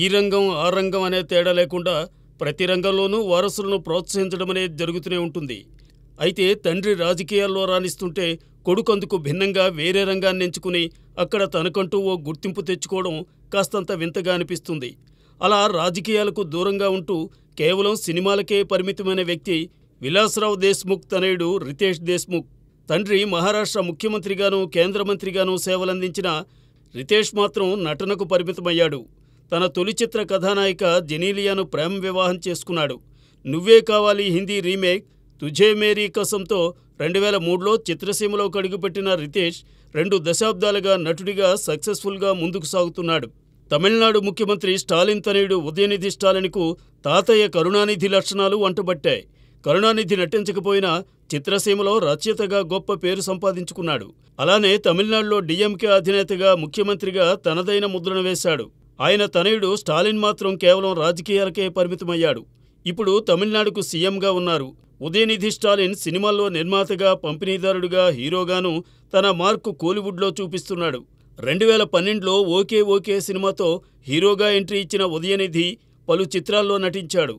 ఈ రంగం ఆ రంగం అనే తేడా లేకుండా ప్రతి రంగంలోనూ వారసులను ప్రోత్సహించడం అనేది జరుగుతూనే ఉంటుంది అయితే తండ్రి రాజకీయాల్లో రాణిస్తుంటే కొడుకందుకు భిన్నంగా వేరే రంగాన్ని ఎంచుకుని అక్కడ తనకంటూ ఓ గుర్తింపు తెచ్చుకోవడం కాస్తంత వింతగా అనిపిస్తుంది అలా రాజకీయాలకు దూరంగా ఉంటూ కేవలం సినిమాలకే పరిమితమైన వ్యక్తి విలాసరావు దేశ్ముఖ్ తనయుడు రితేష్ దేశ్ముఖ్ తండ్రి మహారాష్ట్ర ముఖ్యమంత్రిగానూ కేంద్ర మంత్రిగానూ సేవలందించిన రితేష్ మాత్రం నటనకు పరిమితమయ్యాడు తన తొలి చిత్ర కథానాయిక జెనీలియాను ప్రేమ వివాహం చేసుకున్నాడు నువ్వే కావాలి హిందీ రీమేక్ తుజే మేరీ కసంతో రెండు వేల మూడులో చిత్రసీమలో కడుగుపెట్టిన రితేష్ రెండు దశాబ్దాలుగా నటుడిగా సక్సెస్ఫుల్గా ముందుకు సాగుతున్నాడు తమిళనాడు ముఖ్యమంత్రి స్టాలిన్ తనయుడు ఉదయనిధి స్టాలిన్కు తాతయ్య కరుణానిధి లక్షణాలు వంటబట్టాయి కరుణానిధి నటించకపోయినా చిత్రసీమలో రచయితగా గొప్ప పేరు సంపాదించుకున్నాడు అలానే తమిళనాడులో డిఎంకే అధినేతగా ముఖ్యమంత్రిగా తనదైన ముద్రను వేశాడు ఆయన తనయుడు స్టాలిన్ మాత్రం కేవలం రాజకీయాలకే పరిమితమయ్యాడు ఇప్పుడు తమిళనాడుకు సీఎంగా ఉన్నారు ఉదయనిధి స్టాలిన్ సినిమాల్లో నిర్మాతగా పంపిణీదారుడుగా హీరోగాను తన మార్కు కోలీవుడ్లో చూపిస్తున్నాడు రెండు వేల పన్నెండులో ఓకే ఓకే సినిమాతో హీరోగా ఎంట్రీ ఇచ్చిన ఉదయనిధి పలు చిత్రాల్లో నటించాడు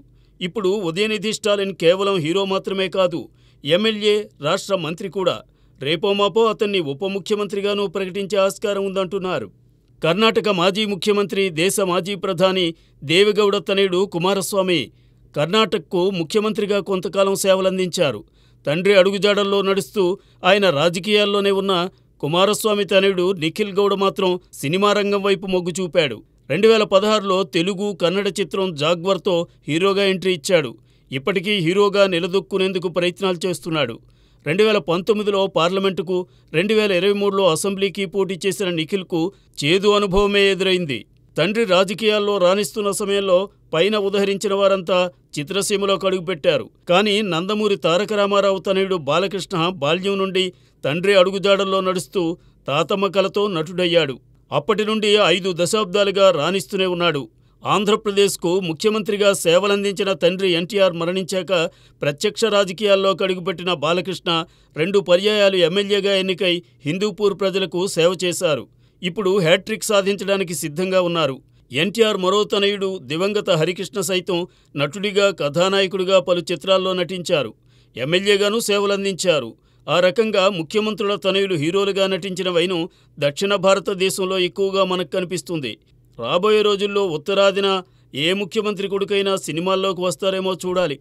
ఇప్పుడు ఉదయనిధి స్టాలిన్ కేవలం హీరో మాత్రమే కాదు ఎమ్మెల్యే రాష్ట్ర మంత్రి కూడా రేపోమాపో అతన్ని ఉప ముఖ్యమంత్రిగానూ ప్రకటించే ఆస్కారం ఉందంటున్నారు కర్ణాటక మాజీ ముఖ్యమంత్రి దేశ మాజీ ప్రధాని దేవిగౌడ తనయుడు కుమారస్వామి కర్ణాటకకు ముఖ్యమంత్రిగా కొంతకాలం సేవలందించారు తండ్రి అడుగుజాడల్లో నడుస్తూ ఆయన రాజకీయాల్లోనే ఉన్న కుమారస్వామి తనయుడు నిఖిల్ గౌడ మాత్రం సినిమా రంగం వైపు మొగ్గు చూపాడు రెండు వేల పదహారులో తెలుగు కన్నడ చిత్రం జాగ్వర్తో హీరోగా ఎంట్రీ ఇచ్చాడు ఇప్పటికీ హీరోగా నిలదొక్కునేందుకు ప్రయత్నాలు చేస్తున్నాడు రెండు వేల పంతొమ్మిదిలో పార్లమెంటుకు రెండు వేల ఇరవై మూడులో అసెంబ్లీకి పోటీ చేసిన నిఖిల్కు చేదు అనుభవమే ఎదురైంది తండ్రి రాజకీయాల్లో రాణిస్తున్న సమయంలో పైన ఉదహరించిన వారంతా చిత్రసీమలో అడుగుపెట్టారు కానీ నందమూరి తారక రామారావు తనయుడు బాలకృష్ణ బాల్యం నుండి తండ్రి అడుగుజాడల్లో నడుస్తూ తాతమ్మ కలతో నటుడయ్యాడు అప్పటి నుండి ఐదు దశాబ్దాలుగా రాణిస్తూనే ఉన్నాడు ఆంధ్రప్రదేశ్కు ముఖ్యమంత్రిగా సేవలందించిన తండ్రి ఎన్టీఆర్ మరణించాక ప్రత్యక్ష రాజకీయాల్లో కడుగుపెట్టిన బాలకృష్ణ రెండు పర్యాయాలు ఎమ్మెల్యేగా ఎన్నికై హిందూపూర్ ప్రజలకు సేవ చేశారు ఇప్పుడు హ్యాట్రిక్ సాధించడానికి సిద్ధంగా ఉన్నారు ఎన్టీఆర్ మరో తనయుడు దివంగత హరికృష్ణ సైతం నటుడిగా కథానాయకుడిగా పలు చిత్రాల్లో నటించారు ఎమ్మెల్యేగానూ సేవలందించారు ఆ రకంగా ముఖ్యమంత్రుల తనయులు హీరోలుగా నటించిన వైను దక్షిణ భారతదేశంలో ఎక్కువగా మనకు కనిపిస్తుంది రాబోయే రోజుల్లో ఉత్తరాదిన ఏ ముఖ్యమంత్రి కొడుకైనా సినిమాల్లోకి వస్తారేమో చూడాలి